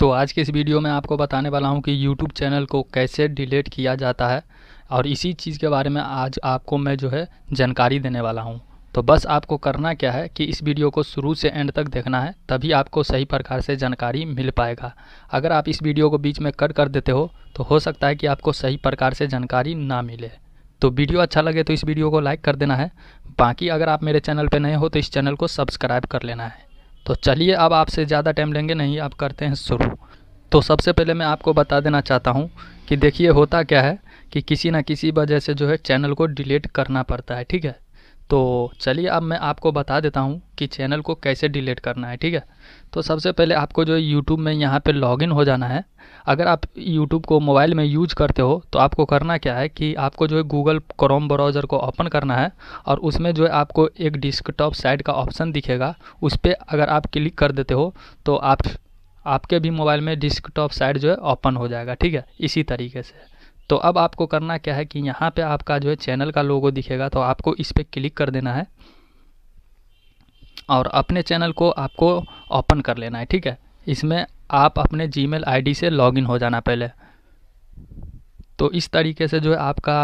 तो आज के इस वीडियो में आपको बताने वाला हूँ कि YouTube चैनल को कैसे डिलीट किया जाता है और इसी चीज़ के बारे में आज आपको मैं जो है जानकारी देने वाला हूँ तो बस आपको करना क्या है कि इस वीडियो को शुरू से एंड तक देखना है तभी आपको सही प्रकार से जानकारी मिल पाएगा अगर आप इस वीडियो को बीच में कट कर देते हो तो हो सकता है कि आपको सही प्रकार से जानकारी ना मिले तो वीडियो अच्छा लगे तो इस वीडियो को लाइक कर देना है बाकी अगर आप मेरे चैनल पर नए हो तो इस चैनल को सब्सक्राइब कर लेना है तो चलिए अब आपसे ज़्यादा टाइम लेंगे नहीं आप करते हैं शुरू तो सबसे पहले मैं आपको बता देना चाहता हूँ कि देखिए होता क्या है कि किसी ना किसी वजह से जो है चैनल को डिलीट करना पड़ता है ठीक है तो चलिए अब मैं आपको बता देता हूँ कि चैनल को कैसे डिलीट करना है ठीक है तो सबसे पहले आपको जो यूट्यूब में यहाँ पे लॉगिन हो जाना है अगर आप यूट्यूब को मोबाइल में यूज करते हो तो आपको करना क्या है कि आपको जो है गूगल क्रोम ब्राउज़र को ओपन करना है और उसमें जो है आपको एक डिस्कटॉप साइड का ऑप्शन दिखेगा उस पर अगर आप क्लिक कर देते हो तो आप आपके भी मोबाइल में डिस्कटॉप साइड जो है ओपन हो जाएगा ठीक है इसी तरीके से तो अब आपको करना क्या है कि यहाँ पे आपका जो है चैनल का लोगो दिखेगा तो आपको इस पर क्लिक कर देना है और अपने चैनल को आपको ओपन कर लेना है ठीक है इसमें आप अपने जी मेल से लॉगिन हो जाना पहले तो इस तरीके से जो है आपका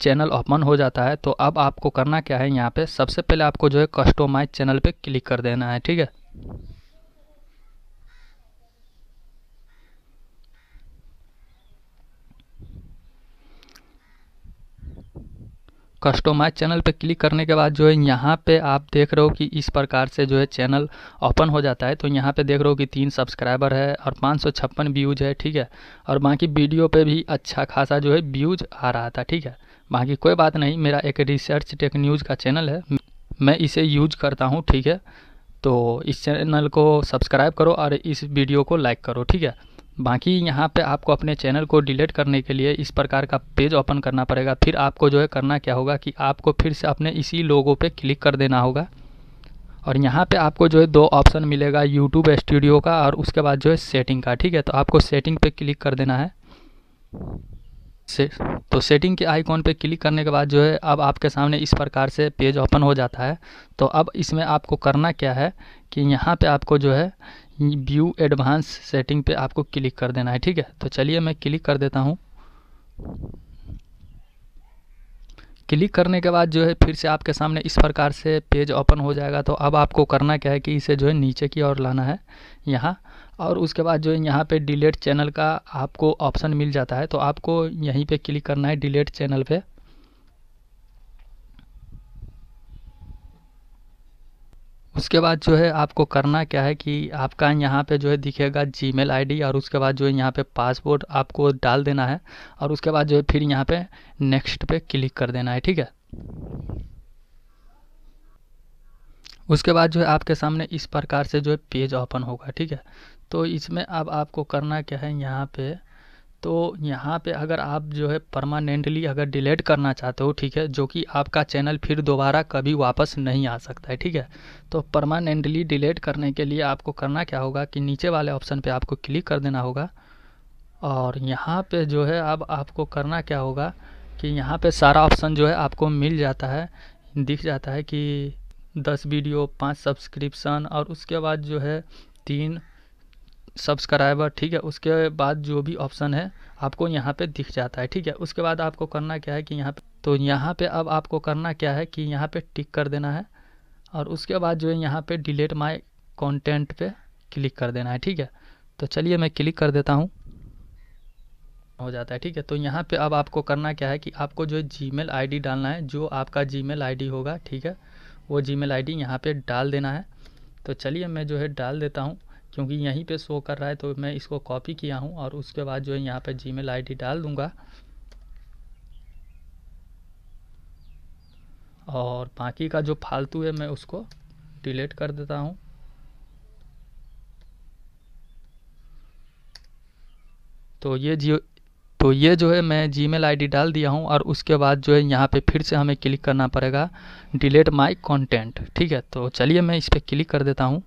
चैनल ओपन हो जाता है तो अब आपको करना क्या है यहाँ पे सबसे पहले आपको जो है कस्टोमाइज चैनल पे क्लिक कर देना है ठीक है कस्टोमाइज चैनल पे क्लिक करने के बाद जो है यहाँ पे आप देख रहे हो कि इस प्रकार से जो है चैनल ओपन हो जाता है तो यहाँ पे देख रहे हो कि तीन सब्सक्राइबर है और पाँच सौ छप्पन व्यूज़ है ठीक है और बाकी वीडियो पे भी अच्छा खासा जो है व्यूज़ आ रहा था ठीक है बाकी कोई बात नहीं मेरा एक रिसर्च टेक न्यूज़ का चैनल है मैं इसे यूज़ करता हूँ ठीक है तो इस चैनल को सब्सक्राइब करो और इस वीडियो को लाइक करो ठीक है बाकी यहाँ पे आपको अपने चैनल को डिलीट करने के लिए इस प्रकार का पेज ओपन करना पड़ेगा फिर आपको जो है करना क्या होगा कि आपको फिर से अपने इसी लोगो पे क्लिक कर देना होगा और यहाँ पे आपको जो है दो ऑप्शन मिलेगा यूट्यूब स्टूडियो का और उसके बाद जो है सेटिंग का ठीक है तो आपको सेटिंग पे क्लिक कर देना है से तो सेटिंग के आइकॉन पे क्लिक करने के बाद जो है अब आपके सामने इस प्रकार से पेज ओपन हो जाता है तो अब इसमें आपको करना क्या है कि यहाँ पे आपको जो है व्यू एडवांस सेटिंग पे आपको क्लिक कर देना है ठीक है तो चलिए मैं क्लिक कर देता हूँ क्लिक करने के बाद जो है फिर से आपके सामने इस प्रकार से पेज ओपन हो जाएगा तो अब आपको करना क्या है कि इसे जो है नीचे की ओर लाना है यहाँ और उसके बाद जो है यहाँ पे डिलीट चैनल का आपको ऑप्शन मिल जाता है तो आपको यहीं पे क्लिक करना है डिलीट चैनल पे उसके बाद जो है आपको करना क्या है कि आपका यहाँ पे जो है दिखेगा जी मेल और उसके बाद जो है यहाँ पे पासपोर्ट आपको डाल देना है और उसके बाद जो है फिर यहाँ पे नेक्स्ट पे क्लिक कर देना है ठीक है उसके बाद जो है आपके सामने इस प्रकार से जो है पेज ओपन होगा ठीक है तो इसमें अब आपको करना क्या है यहाँ पे तो यहाँ पे अगर आप जो है परमानेंटली अगर डिलीट करना चाहते हो ठीक है जो कि आपका चैनल फिर दोबारा कभी वापस नहीं आ सकता है ठीक है तो परमानेंटली डिलीट करने के लिए आपको करना क्या होगा कि नीचे वाले ऑप्शन पे आपको क्लिक कर देना होगा और यहाँ पे जो है अब आपको करना क्या होगा कि यहाँ पे सारा ऑप्शन जो है आपको मिल जाता है दिख जाता है कि दस वीडियो पाँच सब्सक्रिप्शन और उसके बाद जो है तीन सब्सक्राइबर ठीक है उसके बाद जो भी ऑप्शन है आपको यहाँ पे दिख जाता है ठीक है उसके बाद आपको करना क्या है कि यहाँ पे तो यहाँ पे अब आपको करना क्या है कि यहाँ पे टिक कर देना है और उसके बाद जो है यहाँ पे डिलीट माय कंटेंट पे क्लिक कर देना है ठीक है तो चलिए मैं क्लिक कर देता हूँ हो जाता है ठीक है तो यहाँ पर अब आपको करना क्या है कि आपको जो है जी मेल डालना है जो आपका जी मेल होगा ठीक है वो जी मेल आई डी यहाँ पर डाल देना है तो चलिए मैं जो है डाल देता हूँ क्योंकि यहीं पे शो कर रहा है तो मैं इसको कॉपी किया हूँ और उसके बाद जो है यहाँ पे जीमेल आईडी डाल दूँगा और बाकी का जो फालतू है मैं उसको डिलीट कर देता हूँ तो ये जियो तो ये जो है मैं जीमेल आईडी डाल दिया हूँ और उसके बाद जो है यहाँ पे फिर से हमें क्लिक करना पड़ेगा डिलीट माय कंटेंट ठीक है तो चलिए मैं इस पर क्लिक कर देता हूँ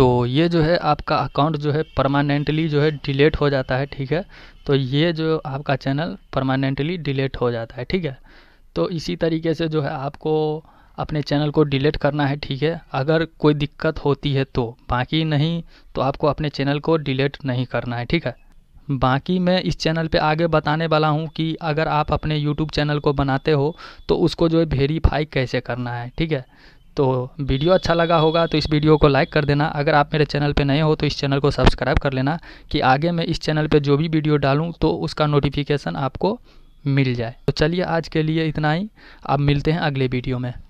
तो ये जो है आपका अकाउंट जो है परमानेंटली जो है डिलीट हो जाता है ठीक है तो ये जो आपका चैनल परमानेंटली डिलीट हो जाता है ठीक है तो इसी तरीके से जो है आपको अपने चैनल को डिलीट करना है ठीक है अगर कोई दिक्कत होती है तो बाकी नहीं तो आपको अपने चैनल को डिलीट नहीं करना है ठीक है बाकी मैं इस चैनल पे आगे बताने वाला हूँ कि अगर आप अपने यूट्यूब चैनल को बनाते हो तो उसको जो है वेरीफाई कैसे करना है ठीक है तो वीडियो अच्छा लगा होगा तो इस वीडियो को लाइक कर देना अगर आप मेरे चैनल पे नए हो तो इस चैनल को सब्सक्राइब कर लेना कि आगे मैं इस चैनल पे जो भी वीडियो डालूँ तो उसका नोटिफिकेशन आपको मिल जाए तो चलिए आज के लिए इतना ही आप मिलते हैं अगले वीडियो में